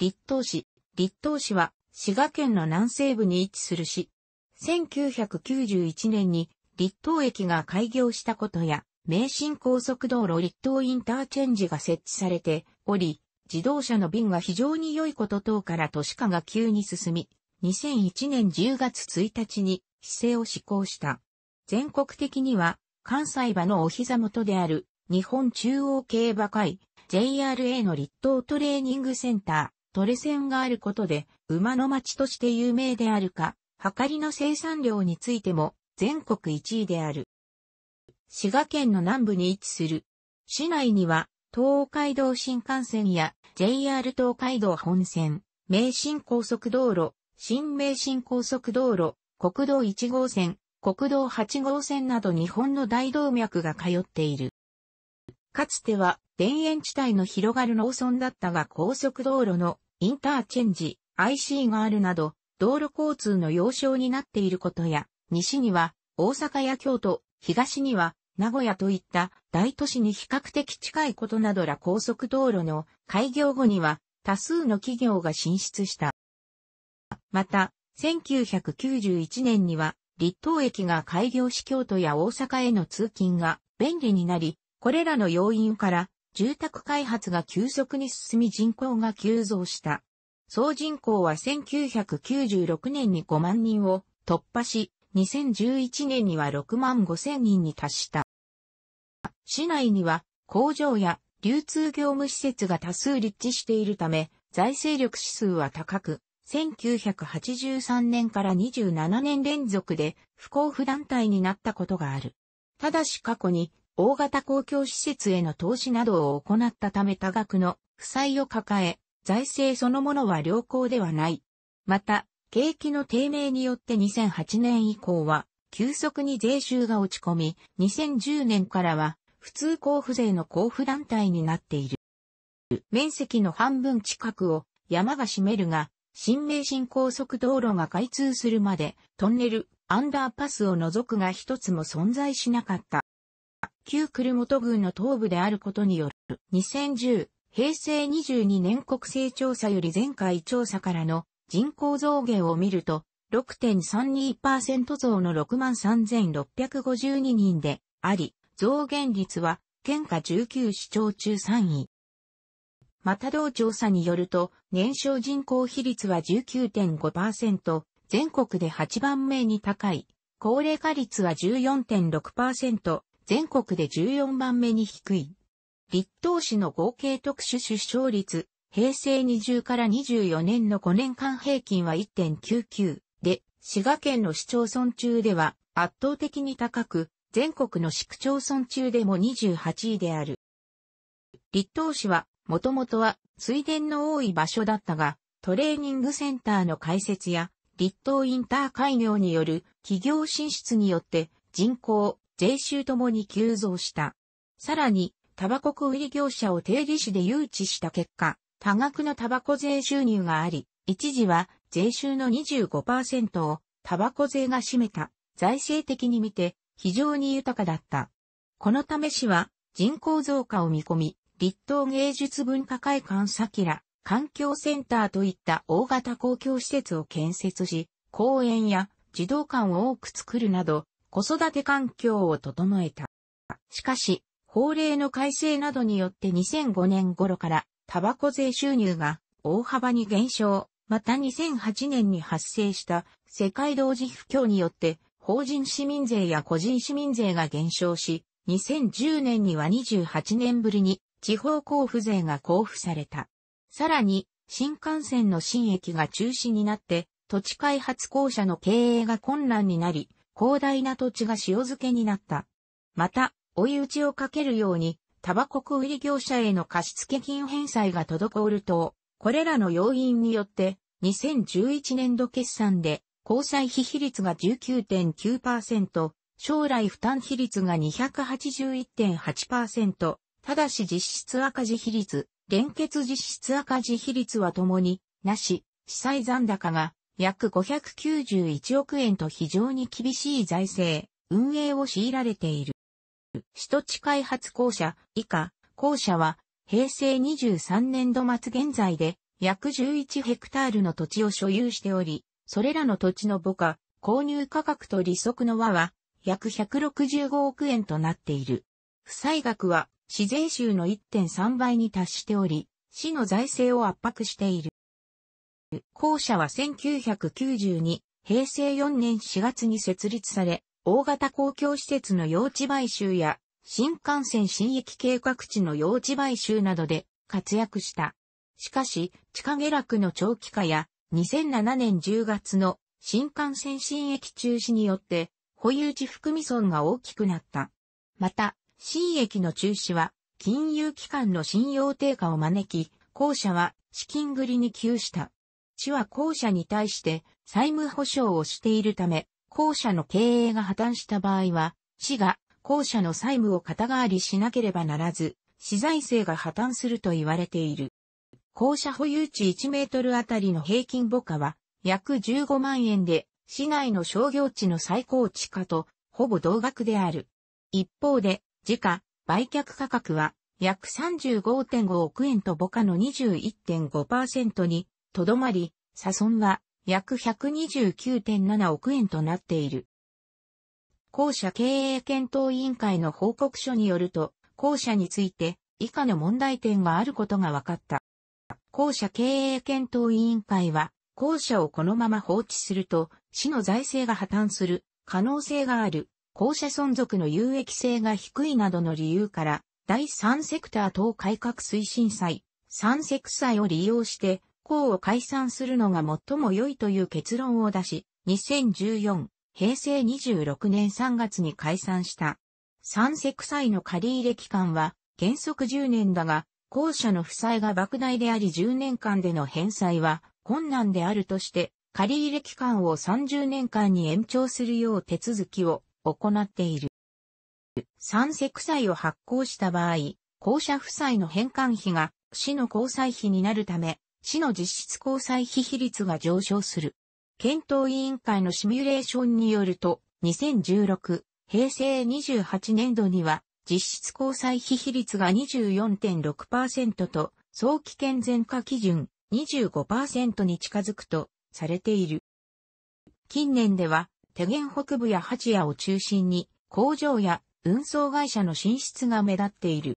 立東市。立東市は滋賀県の南西部に位置する市。1991年に立東駅が開業したことや、名神高速道路立東インターチェンジが設置されており、自動車の便が非常に良いこと等から都市化が急に進み、2001年10月1日に市政を施行した。全国的には関西馬のお膝元である日本中央競馬会 JRA の立東トレーニングセンター、トレセンがあることで、馬の町として有名であるか、はかりの生産量についても全国1位である。滋賀県の南部に位置する。市内には、東海道新幹線や JR 東海道本線、名神高速道路、新名神高速道路、国道1号線、国道8号線など日本の大動脈が通っている。かつては田園地帯の広がる農村だったが高速道路のインターチェンジ、IC があるなど、道路交通の要衝になっていることや、西には大阪や京都、東には名古屋といった大都市に比較的近いことなどら高速道路の開業後には多数の企業が進出した。また、1991年には立東駅が開業し京都や大阪への通勤が便利になり、これらの要因から住宅開発が急速に進み人口が急増した。総人口は1996年に5万人を突破し、2011年には6万5千人に達した。市内には工場や流通業務施設が多数立地しているため、財政力指数は高く、1983年から27年連続で不交付団体になったことがある。ただし過去に大型公共施設への投資などを行ったため多額の負債を抱え、財政そのものは良好ではない。また、景気の低迷によって2008年以降は、急速に税収が落ち込み、2010年からは、普通交付税の交付団体になっている。面積の半分近くを山が占めるが、新名神高速道路が開通するまで、トンネル、アンダーパスを除くが一つも存在しなかった。旧久元軍の東部であることによる、2010、平成22年国勢調査より前回調査からの人口増減を見ると、6.32%増の63,652人であり、増減率は、県下19市町中3位。また同調査によると、年少人口比率は19.5%、全国で8番目に高い、高齢化率は14.6%、全国で14番目に低い。立東市の合計特殊出生率、平成20から24年の5年間平均は1.99で、滋賀県の市町村中では圧倒的に高く、全国の市区町村中でも28位である。立東市は、もともとは水田の多い場所だったが、トレーニングセンターの開設や、立東インター開業による企業進出によって人口、税収ともに急増した。さらに、タバコ小売業者を定義市で誘致した結果、多額のタバコ税収入があり、一時は税収の25%をタバコ税が占めた、財政的に見て非常に豊かだった。このため市は人口増加を見込み、立東芸術文化会館さきら、環境センターといった大型公共施設を建設し、公園や児童館を多く作るなど、子育て環境を整えた。しかし、法令の改正などによって2005年頃からタバコ税収入が大幅に減少、また2008年に発生した世界同時不況によって法人市民税や個人市民税が減少し、2010年には28年ぶりに地方交付税が交付された。さらに、新幹線の新駅が中止になって、土地開発公社の経営が困難になり、広大な土地が塩漬けになった。また、追い打ちをかけるように、タバコ小売業者への貸付金返済が滞ると、これらの要因によって、2011年度決算で、交際費比率が19.9%、将来負担比率が281.8%、ただし実質赤字比率、連結実質赤字比率はともに、なし、被災残高が約591億円と非常に厳しい財政、運営を強いられている。首都地開発公社以下、公社は平成23年度末現在で約11ヘクタールの土地を所有しており、それらの土地の母価、購入価格と利息の和は約165億円となっている。負債額は市税収の1.3倍に達しており、市の財政を圧迫している。校舎は1992、平成4年4月に設立され、大型公共施設の用地買収や、新幹線新駅計画地の用地買収などで活躍した。しかし、地下下落の長期化や、2007年10月の新幹線新駅中止によって、保有地含み損が大きくなった。また、新駅の中止は、金融機関の信用低下を招き、後者は資金繰りに窮した。地は後者に対して債務保証をしているため、後者の経営が破綻した場合は、市が後者の債務を肩代わりしなければならず、資財政が破綻すると言われている。校舎保有地1メートルあたりの平均母価は約15万円で市内の商業地の最高地価とほぼ同額である。一方で、時価、売却価格は約35.5億円と母価の21.5%にとどまり、差損は約129.7億円となっている。後者経営検討委員会の報告書によると、後者について以下の問題点があることが分かった。後者経営検討委員会は、後者をこのまま放置すると、市の財政が破綻する可能性がある、後者存続の有益性が低いなどの理由から、第三セクター等改革推進祭、三セク祭を利用して、校を解散するのが最も良いという結論を出し、2014、平成26年3月に解散した。三石債の借入期間は原則10年だが、校舎の負債が莫大であり10年間での返済は困難であるとして、借入期間を30年間に延長するよう手続きを行っている。三世債を発行した場合、校舎負債の返還費が市の交際費になるため、市の実質交際費比率が上昇する。検討委員会のシミュレーションによると、2016、平成28年度には、実質交際費比率が24.6%と、早期健全化基準25%に近づくとされている。近年では、手元北部や八谷を中心に、工場や運送会社の進出が目立っている。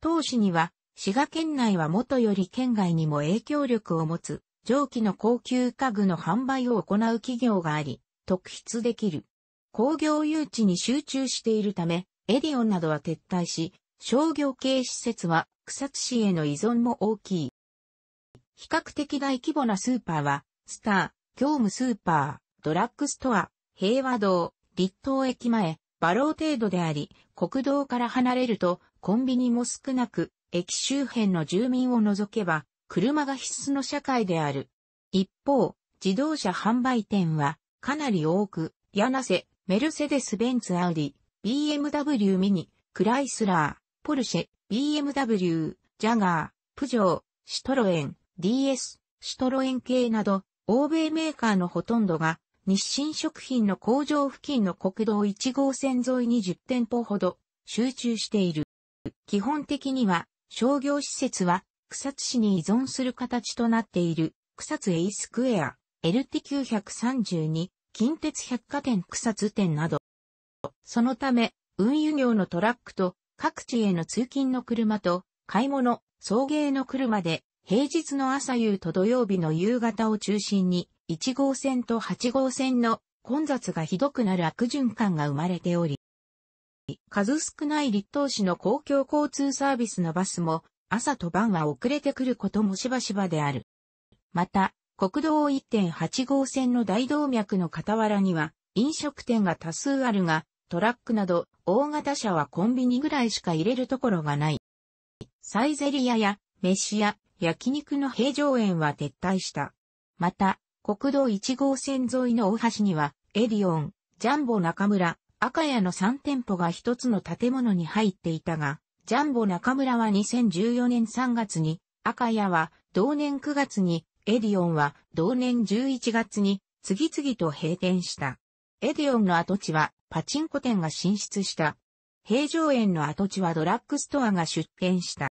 当市には、滋賀県内は元より県外にも影響力を持つ、蒸気の高級家具の販売を行う企業があり、特筆できる。工業誘致に集中しているため、エディオンなどは撤退し、商業系施設は草津市への依存も大きい。比較的大規模なスーパーは、スター、業務スーパー、ドラッグストア、平和堂、立東駅前、バロー程度であり、国道から離れるとコンビニも少なく、駅周辺の住民を除けば、車が必須の社会である。一方、自動車販売店は、かなり多く、柳瀬、メルセデス・ベンツ・アウディ、BMW ミニ、クライスラー、ポルシェ、BMW、ジャガー、プジョー、シトロエン、DS、シトロエン系など、欧米メーカーのほとんどが、日清食品の工場付近の国道1号線沿いに10店舗ほど集中している。基本的には商業施設は草津市に依存する形となっている草津 A スクエア、LT932、近鉄百貨店草津店など。そのため、運輸業のトラックと各地への通勤の車と買い物、送迎の車で平日の朝夕と土曜日の夕方を中心に1号線と8号線の混雑がひどくなる悪循環が生まれており、数少ない立東市の公共交通サービスのバスも、朝と晩は遅れてくることもしばしばである。また、国道1.8号線の大動脈の傍らには、飲食店が多数あるが、トラックなど、大型車はコンビニぐらいしか入れるところがない。サイゼリアや、飯屋、焼肉の平常園は撤退した。また、国道1号線沿いの大橋には、エディオン、ジャンボ中村、赤谷の3店舗が一つの建物に入っていたが、ジャンボ中村は2014年3月に、赤谷は同年9月に、エディオンは同年11月に次々と閉店した。エディオンの跡地はパチンコ店が進出した。平常園の跡地はドラッグストアが出店した。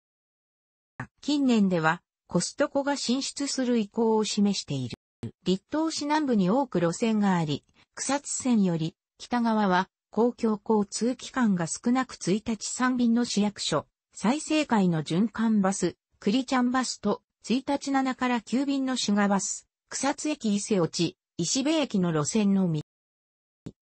近年ではコストコが進出する意向を示している。立東市南部に多く路線があり、草津線より北側は公共交通機関が少なく1日3便の市役所、再生会の循環バス、クリちゃんバスと、1日7から9便の滋賀バス、草津駅伊勢落ち、石部駅の路線のみ。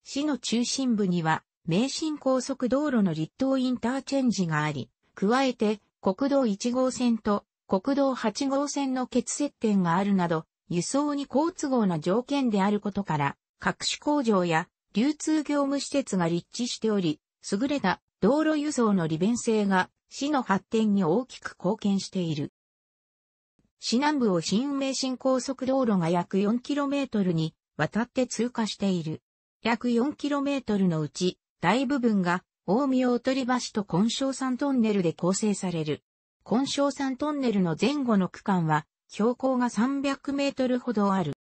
市の中心部には、名神高速道路の立東インターチェンジがあり、加えて、国道1号線と国道8号線の結接点があるなど、輸送に好都合な条件であることから、各種工場や流通業務施設が立地しており、優れた道路輸送の利便性が市の発展に大きく貢献している。市南部を新名神高速道路が約 4km に渡って通過している。約 4km のうち大部分が大宮大鳥橋と根性山トンネルで構成される。根性山トンネルの前後の区間は標高が300メートルほどある。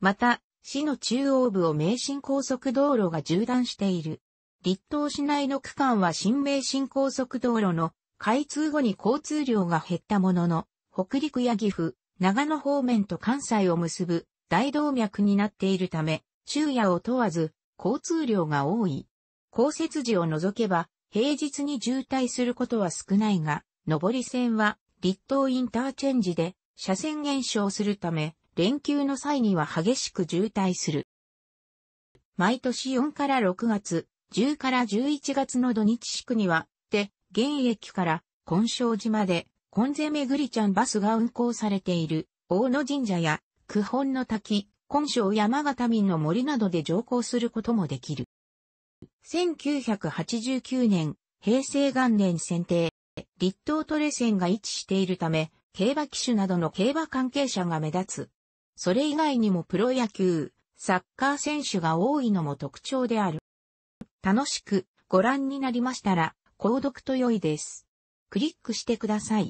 また、市の中央部を名神高速道路が縦断している。立東市内の区間は新名神高速道路の開通後に交通量が減ったものの、北陸や岐阜、長野方面と関西を結ぶ大動脈になっているため、昼夜を問わず交通量が多い。降雪時を除けば平日に渋滞することは少ないが、上り線は立東インターチェンジで車線減少するため、連休の際には激しく渋滞する。毎年4から6月、10から11月の土日宿には、で、現駅から、金勝寺まで、根勢めぐりちゃんバスが運行されている、大野神社や、九本の滝、今、勝山形民の森などで乗降することもできる。1989年、平成元年選定、立東トレ線が位置しているため、競馬騎手などの競馬関係者が目立つ。それ以外にもプロ野球、サッカー選手が多いのも特徴である。楽しくご覧になりましたら、購読と良いです。クリックしてください。